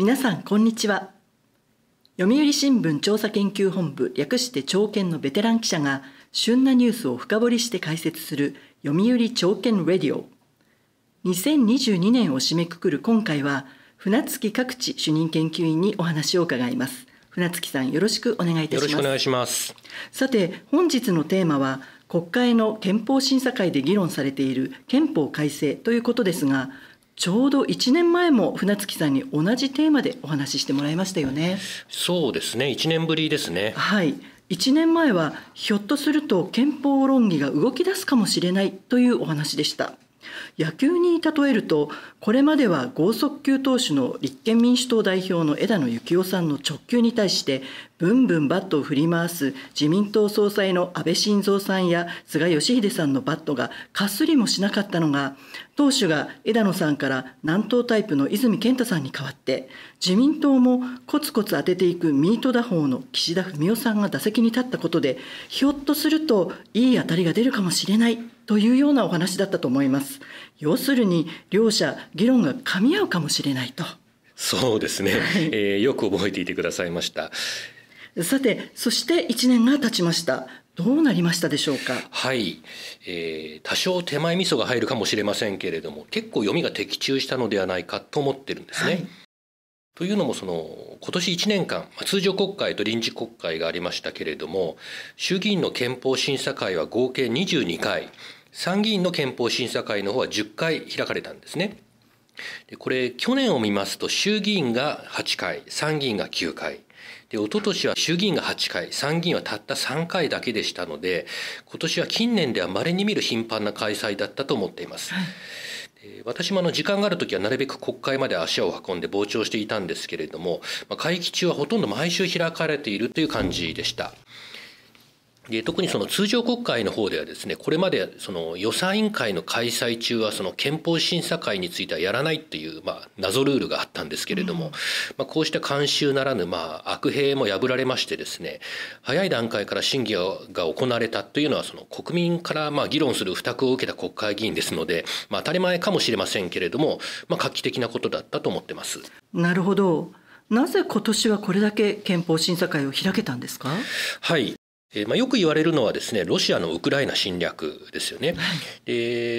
皆さんこんにちは読売新聞調査研究本部略して朝見のベテラン記者が旬なニュースを深掘りして解説する読売朝見レディオ2022年を締めくくる今回は船月各地主任研究員にお話を伺います船月さんよろしくお願いいたしますよろしくお願いしますさて本日のテーマは国会の憲法審査会で議論されている憲法改正ということですがちょうど1年前も船月さんに同じテーマでお話ししてもらいましたよね。そうですね1年ぶりですねはい1年前はひょっとすると憲法論議が動き出すかもしれないというお話でした。野球に例えるとこれまでは剛速球投手の立憲民主党代表の枝野幸男さんの直球に対してブンブンバットを振り回す自民党総裁の安倍晋三さんや菅義偉さんのバットがかすりもしなかったのが党首が枝野さんから南東タイプの泉健太さんに代わって自民党もコツコツ当てていくミート打法の岸田文雄さんが打席に立ったことでひょっとするといい当たりが出るかもしれないというようなお話だったと思います。要するに両者議論が噛み合うかもしれないと。そうですね、はい、えー、よく覚えていてくださいました。さて、そして1年が経ちました。どうなりましたでしょうか。はい、えー、多少手前味噌が入るかもしれませんけれども、結構読みが的中したのではないかと思ってるんですね。はい、というのもその今年1年間通常国会と臨時国会がありましたけれども衆議院の憲法審査会は合計22回参議院の憲法審査会の方は10回開かれたんですね。でこれ去年を見ますと衆議院が8回参議院が9回で一昨年は衆議院が8回参議院はたった3回だけでしたので今年は近年ではまれに見る頻繁な開催だったと思っています。私もあの時間があるときはなるべく国会まで足を運んで傍聴していたんですけれども会期中はほとんど毎週開かれているという感じでした。うんで特にその通常国会の方ではですねこれまでその予算委員会の開催中はその憲法審査会についてはやらないっていう、まあ、謎ルールがあったんですけれども、うん、まあ、こうした慣習ならぬ、まあ、悪弊も破られましてですね早い段階から審議が行われたというのはその国民からまあ議論する負託を受けた国会議員ですので、まあ、当たり前かもしれませんけれども、まあ、画期的なことだったと思ってます。なるほどなぜ今年はこれだけ憲法審査会を開けたんですかはい、えーまあ、よく言われるのはですねロシアのウクライナ侵略ですよね、はい、え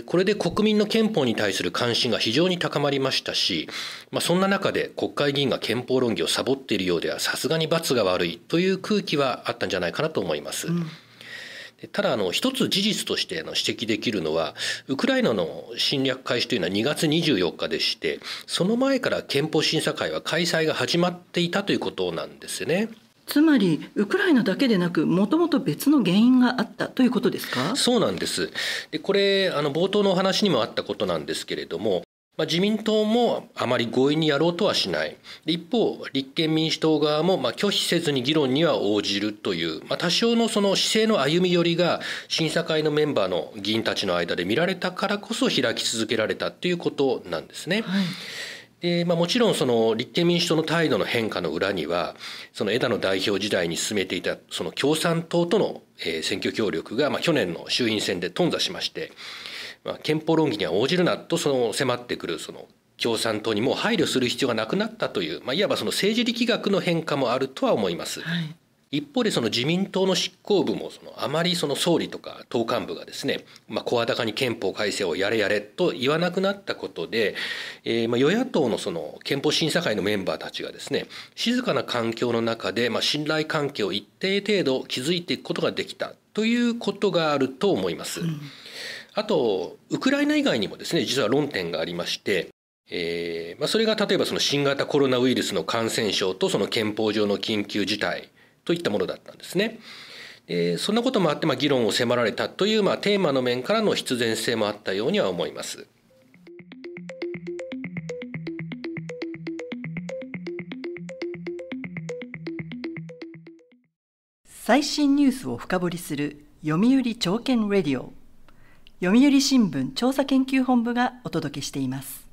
ー、これで国民の憲法に対する関心が非常に高まりましたし、まあ、そんな中で国会議員が憲法論議をサボっているようではさすがに罰が悪いという空気はあったんじゃないかなと思います。うんただあの一つ事実としての指摘できるのはウクライナの侵略開始というのは2月24日でしてその前から憲法審査会は開催が始まっていたということなんですね。つまりウクライナだけでなくもともと別の原因があったということですかそうなんですでこれあの冒頭のお話にもあったことなんですけれどもまあ、自民党もあまり強引にやろうとはしない。一方、立憲民主党側もまあ拒否せずに議論には応じるという、まあ、多少のその姿勢の歩み寄りが審査会のメンバーの議員たちの間で見られたからこそ開き続けられたということなんですね。はいでまあ、もちろんその立憲民主党の態度の変化の裏にはその枝野代表時代に進めていたその共産党との選挙協力が、まあ、去年の衆院選で頓挫しまして、まあ、憲法論議には応じるなとその迫ってくるその共産党にも配慮する必要がなくなったという、まあ、いわばその政治力学の変化もあるとは思います。はい一方でその自民党の執行部もそのあまりその総理とか党幹部がですね声高、まあ、に憲法改正をやれやれと言わなくなったことで、えー、まあ与野党のその憲法審査会のメンバーたちがですね静かな環境の中でまあ信頼関係を一定程度築いていくことができたということがあると思います。あとウクライナ以外にもですね実は論点がありましてえーまあ、それが例えばその新型コロナウイルスの感染症とその憲法上の緊急事態といったものだったんですね。えー、そんなこともあって、まあ、議論を迫られたという、まあ、テーマの面からの必然性もあったようには思います。最新ニュースを深掘りする読売朝券レディオ読売新聞調査研究本部がお届けしています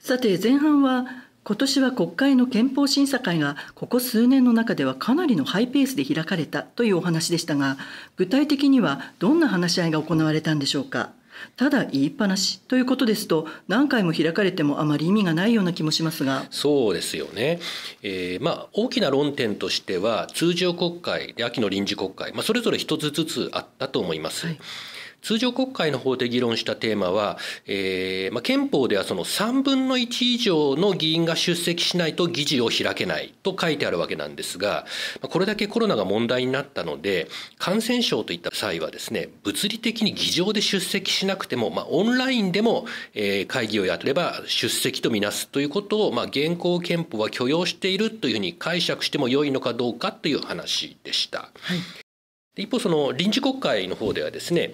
さて前半は今年は国会の憲法審査会がここ数年の中ではかなりのハイペースで開かれたというお話でしたが具体的にはどんな話し合いが行われたんでしょうかただ言いっぱなしということですと何回も開かれてもあまり意味がないような気もしますがそうですよね、えーまあ、大きな論点としては通常国会で秋の臨時国会、まあ、それぞれ一つずつあったと思います。はい通常国会の方で議論したテーマは、えーまあ、憲法ではその3分の1以上の議員が出席しないと議事を開けないと書いてあるわけなんですが、これだけコロナが問題になったので、感染症といった際はですね、物理的に議場で出席しなくても、まあ、オンラインでも、えー、会議をやれば出席とみなすということを、まあ、現行憲法は許容しているというふうに解釈しても良いのかどうかという話でした。はい、一方、その臨時国会の方ではですね、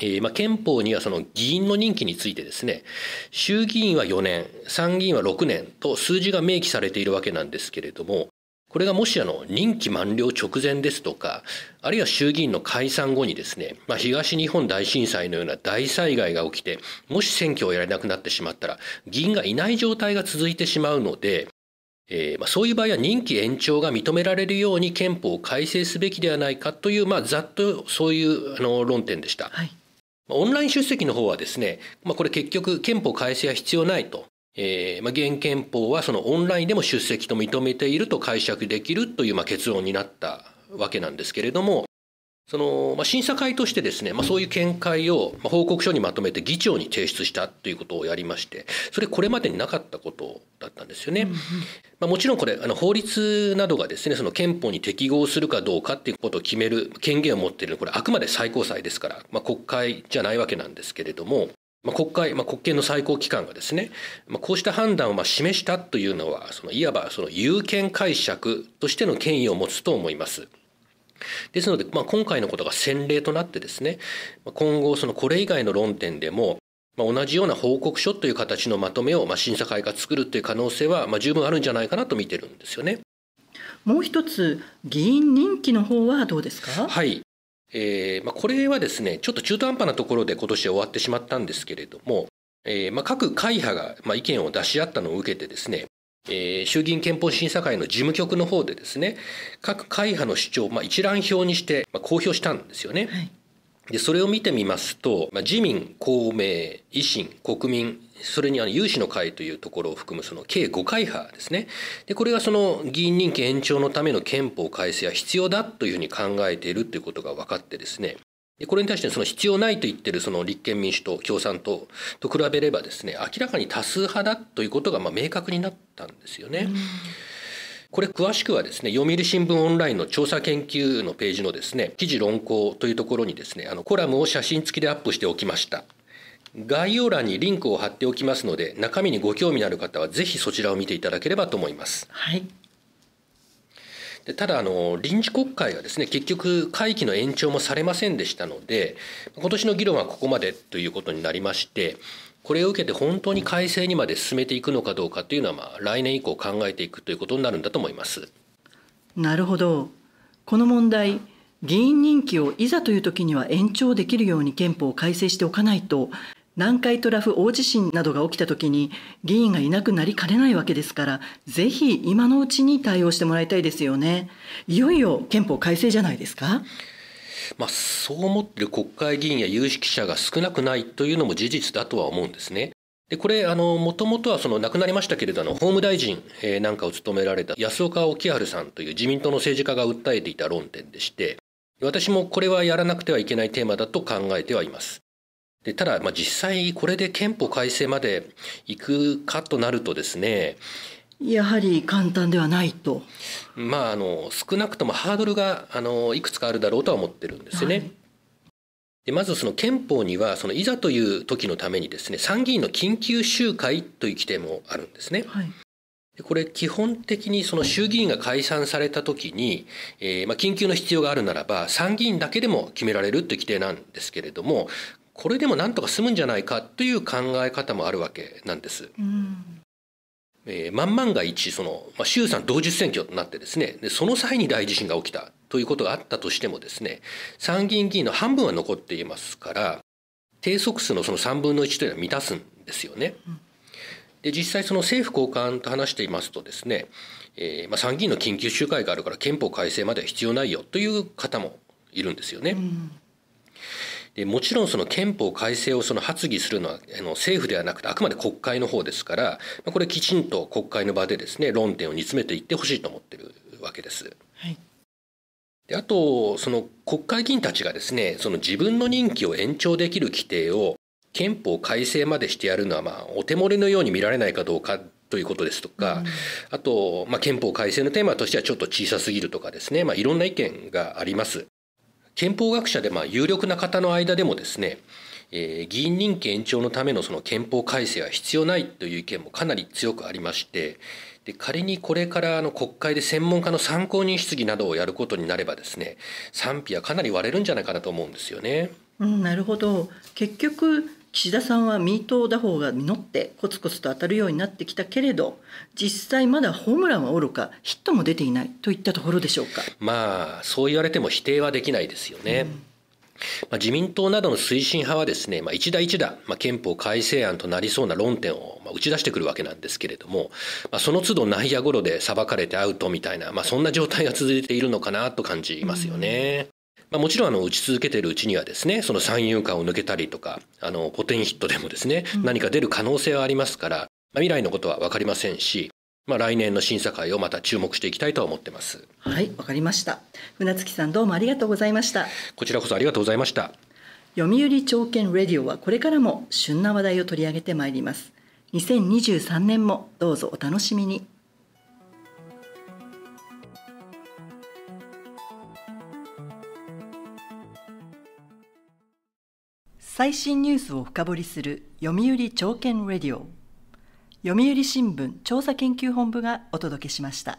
えーまあ、憲法にはその議員の任期についてですね、衆議院は4年、参議院は6年と数字が明記されているわけなんですけれども、これがもしあの任期満了直前ですとか、あるいは衆議院の解散後にですね、まあ、東日本大震災のような大災害が起きて、もし選挙をやれなくなってしまったら、議員がいない状態が続いてしまうので、えー、まあ、そういう場合は任期延長が認められるように憲法を改正すべきではないかという、まあ、ざっとそういうあの論点でした。はいオンライン出席の方はですね、まあ、これ結局憲法改正は必要ないと。えーまあ、現憲法はそのオンラインでも出席と認めていると解釈できるというまあ結論になったわけなんですけれども、その、まあ、審査会としてですね、まあ、そういう見解を報告書にまとめて議長に提出したということをやりまして、それこれまでになかったことだったんですよね。まあ、もちろんこれ、あの法律などがですね、その憲法に適合するかどうかっていうことを決める権限を持っているこれあくまで最高裁ですから、まあ、国会じゃないわけなんですけれども、まあ、国会、まあ、国権の最高機関がですね、まあ、こうした判断をまあ示したというのは、そのいわばその有権解釈としての権威を持つと思います。ですので、まあ、今回のことが先例となってですね今後そのこれ以外の論点でもまあ、同じような報告書という形のまとめを、まあ、審査会が作るという可能性は、まあ、十分あるんじゃないかなと見てるんですよね。もう一つ、議員任期の方はどうですか。はい。えー、まあ、これはですね、ちょっと中途半端なところで今年は終わってしまったんですけれども、えー、まあ、各会派が、まあ、意見を出し合ったのを受けてですね、えー、衆議院憲法審査会の事務局の方でですね各会派の主張を、まあ、一覧表にして、まあ、公表したんですよね。はいでそれを見てみますと、まあ、自民公明維新国民それにあの有志の会というところを含むその計5会派ですねでこれがその議員任期延長のための憲法改正は必要だというふうに考えているということが分かってですねこれに対してその必要ないと言ってるその立憲民主党、共産党と比べればですね、明らかに多数派だということがま明確になったんですよね。これ詳しくはですね、読売新聞オンラインの調査研究のページのですね、記事論考というところにですね、あのコラムを写真付きでアップしておきました。概要欄にリンクを貼っておきますので、中身にご興味のある方はぜひそちらを見ていただければと思います。はい。でただあの、臨時国会はですね結局、会期の延長もされませんでしたので、今年の議論はここまでということになりまして、これを受けて本当に改正にまで進めていくのかどうかというのは、まあ、来年以降考えていくということになるんだと思いますなるほど、この問題、議員任期をいざという時には延長できるように憲法を改正しておかないと、南海トラフ大地震などが起きた時に議員がいなくなりかねないわけですからぜひ今のうちに対応してもらいたいですよねいよいよ憲法改正じゃないですかまあ、そう思ってる国会議員や有識者が少なくないというのも事実だとは思うんですね。でこれ、もともとはその亡くなりましたけれど、もの法務大臣、えなんかを務められた安岡興治さんという自民党の政治家が訴えていた論点でして、私もこれはやらなくてはいけないテーマだと考えてはいます。でただ、まあ、実際これで憲法改正までいくかとなるとですねやはり簡単ではないと。まあ、あの少なくともハードルがあのいくつかあるだろうとは思ってるんですよね。はい、でまずその憲法にはそのいざという時のためにですね参議院の緊急集会という規定もあるんですね。はい、でこれ基本的にその衆議院が解散された時に、えー、まあ緊急の必要があるならば参議院だけでも決められるという規定なんですけれどもこれでもなんとか済むんじゃないかという考え方もあるわけなんです。うんえー、万々が一その、まあ、衆参同日選挙となってですねでその際に大地震が起きたということがあったとしてもですね参議院議員の半分は残っていますから定速数のその3分の1というのは満たすんですよね。で実際その政府高官と話していますとですね、えーまあ、参議院の緊急集会があるから憲法改正までは必要ないよという方もいるんですよね。うんでもちろんその憲法改正をその発議するのはあの政府ではなくてあくまで国会の方ですからこれきちんと国会の場でですね論点を煮詰めていってほしいと思っているわけです。はいであとその国会議員たちがですねその自分の任期を延長できる規定を憲法改正までしてやるのは、まあ、お手盛りのように見られないかどうかということですとか、うん、あと、まあ、憲法改正のテーマとしてはちょっと小さすぎるとかですね、まあ、いろんな意見があります。憲法学者でまあ有力な方の間でもですね、えー、議員任期延長のためのその憲法改正は必要ないという意見もかなり強くありましてで仮にこれからの国会で専門家の参考人質疑などをやることになればですね賛否はかなり割れるんじゃないかなと思うんですよね。うん、なるほど結局岸田さんはミート打法が実ってコツコツと当たるようになってきたけれど実際まだホームランはおろかヒットも出ていないといったところでしょうかまあそう言われても否定はできないですよね。うんまあ、自民党などの推進派はですね、まあ、一打一打、まあ、憲法改正案となりそうな論点を打ち出してくるわけなんですけれども、まあ、その都度内野ゴロで裁かれてアウトみたいな、まあ、そんな状態が続いているのかなと感じますよね。まあ、もちろんあの打ち続けているうちにはですねその三遊間を抜けたりとかあの古典ヒットでもですね、何か出る可能性はありますから、まあ、未来のことは分かりませんし、まあ、来年の審査会をまた注目していきたいと思ってますはい分かりました船月さんどうもありがとうございましたこちらこそありがとうございました読売証券レディオはこれからも旬な話題を取り上げてまいります2023年もどうぞお楽しみに最新ニュースを深掘りする読売朝券レディオ読売新聞調査研究本部がお届けしました。